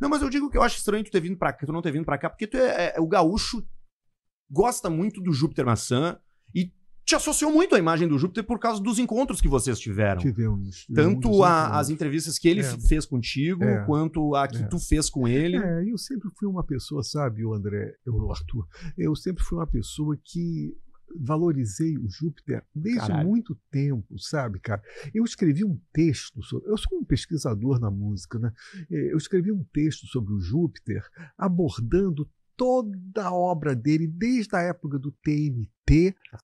Não, mas eu digo que eu acho estranho tu ter vindo para cá, tu não ter vindo pra cá, porque tu é, é, é o gaúcho gosta muito do Júpiter Maçã e te associou muito à imagem do Júpiter por causa dos encontros que vocês tiveram. Tivemos. Tanto a, as entrevistas que ele é. fez contigo, é. quanto a que é. tu fez com ele. É, eu sempre fui uma pessoa, sabe, o André, o Arthur, eu sempre fui uma pessoa que valorizei o Júpiter desde Caralho. muito tempo, sabe, cara? Eu escrevi um texto sobre. Eu sou um pesquisador na música, né? É, eu escrevi um texto sobre o Júpiter abordando toda a obra dele, desde a época do TNT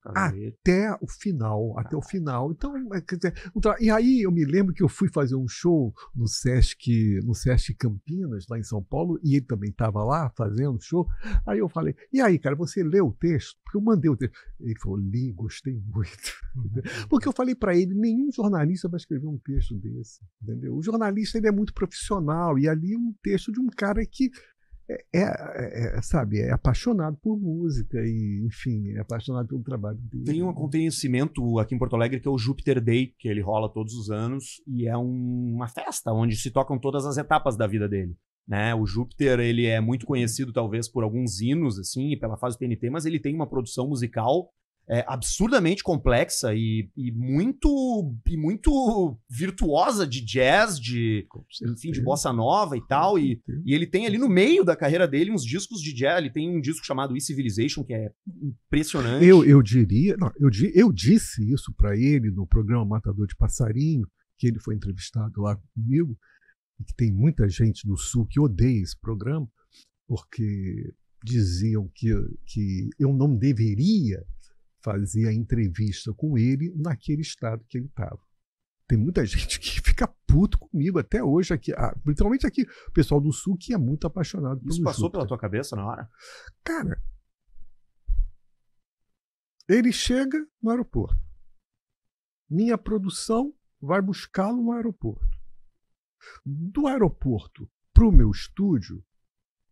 até o final, até o final. Então, é, quer dizer, e aí eu me lembro que eu fui fazer um show no Sesc, no Sesc Campinas, lá em São Paulo, e ele também estava lá fazendo show. Aí eu falei: "E aí, cara, você leu o texto?" Porque eu mandei o texto. Ele falou: "Li, gostei muito". Uhum. Porque eu falei para ele: "Nenhum jornalista vai escrever um texto desse", entendeu? O jornalista ele é muito profissional e ali um texto de um cara que é, é, é, é, sabe, é apaixonado por música e, enfim, é apaixonado pelo trabalho dele. Tem um né? acontecimento aqui em Porto Alegre que é o Júpiter Day, que ele rola todos os anos e é um, uma festa onde se tocam todas as etapas da vida dele. Né? O Júpiter ele é muito conhecido talvez por alguns hinos assim e pela fase PNT mas ele tem uma produção musical é, absurdamente complexa e, e, muito e muito virtuosa de jazz, de enfim, de bossa nova e tal. E, e, ele tem ali no meio da carreira dele uns discos de jazz. Ele tem um disco chamado E Civilization que é impressionante. Eu, eu diria, não, eu, eu disse isso para ele no programa Matador de Passarinho, que ele foi entrevistado lá comigo, e que tem muita gente do Sul que odeia esse programa, porque diziam que, que eu não deveria fazer a entrevista com ele naquele estado que ele estava. Tem muita gente que fica puto comigo até hoje aqui, ah, principalmente aqui, o pessoal do Sul que é muito apaixonado pelo Isso passou Júpiter. pela tua cabeça na hora? Cara, ele chega no aeroporto. Minha produção vai buscá-lo no aeroporto. Do aeroporto para o meu estúdio,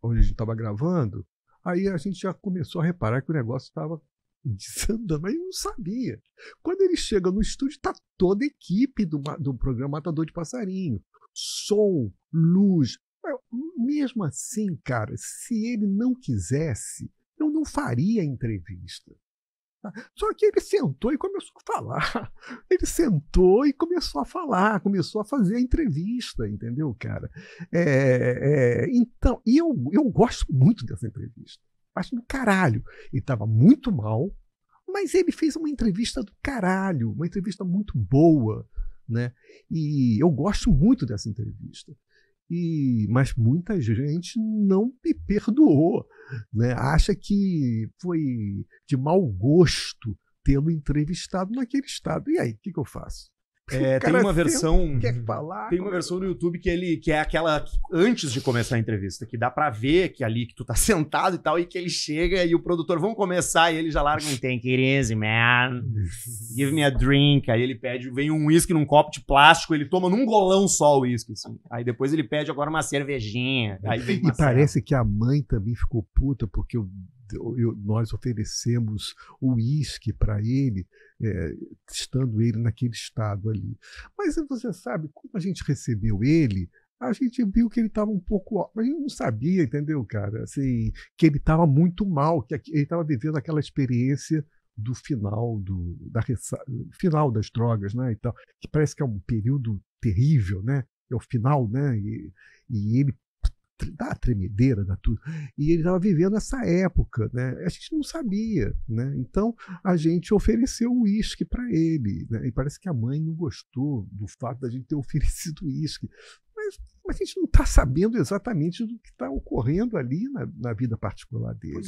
onde a gente estava gravando, aí a gente já começou a reparar que o negócio estava desandando, mas eu não sabia. Quando ele chega no estúdio, tá toda a equipe do, do programa Matador de Passarinho. Som, luz. mesmo assim, cara, se ele não quisesse, eu não faria a entrevista. Ah, só que ele sentou e começou a falar. Ele sentou e começou a falar, começou a fazer a entrevista, entendeu, cara? É, é, então, e eu, eu gosto muito dessa entrevista acho do caralho. Ele estava muito mal, mas ele fez uma entrevista do caralho, uma entrevista muito boa, né? E eu gosto muito dessa entrevista. E, mas muita gente não me perdoou, né? Acha que foi de mau gosto tê-lo entrevistado naquele estado. E aí, o que, que eu faço? É, tem uma versão. Quer falar, é tá tem uma versão no YouTube que ele que é aquela que, antes de começar a entrevista, que dá para ver que ali que tu tá sentado e tal, e que ele chega e o produtor, vão começar, e ele já larga um take it easy, man. Give me a drink. Aí ele pede, vem um uísque num copo de plástico, ele toma num golão só o uísque, assim. Aí depois ele pede agora uma cervejinha. Aí vem uma e cerveja. parece que a mãe também ficou puta, porque o eu, nós oferecemos o uísque para ele, é, estando ele naquele estado ali. Mas você sabe, quando a gente recebeu ele, a gente viu que ele estava um pouco. Mas a gente não sabia, entendeu, cara? Assim, que ele estava muito mal, que ele estava vivendo aquela experiência do final do da final das drogas, né? então que parece que é um período terrível, né? É o final, né? E, e ele da tremedeira, da tudo. E ele estava vivendo essa época, né? A gente não sabia, né? Então a gente ofereceu o uísque para ele, né? E parece que a mãe não gostou do fato da gente ter oferecido uísque. Mas, mas a gente não está sabendo exatamente do que está ocorrendo ali na, na vida particular dele.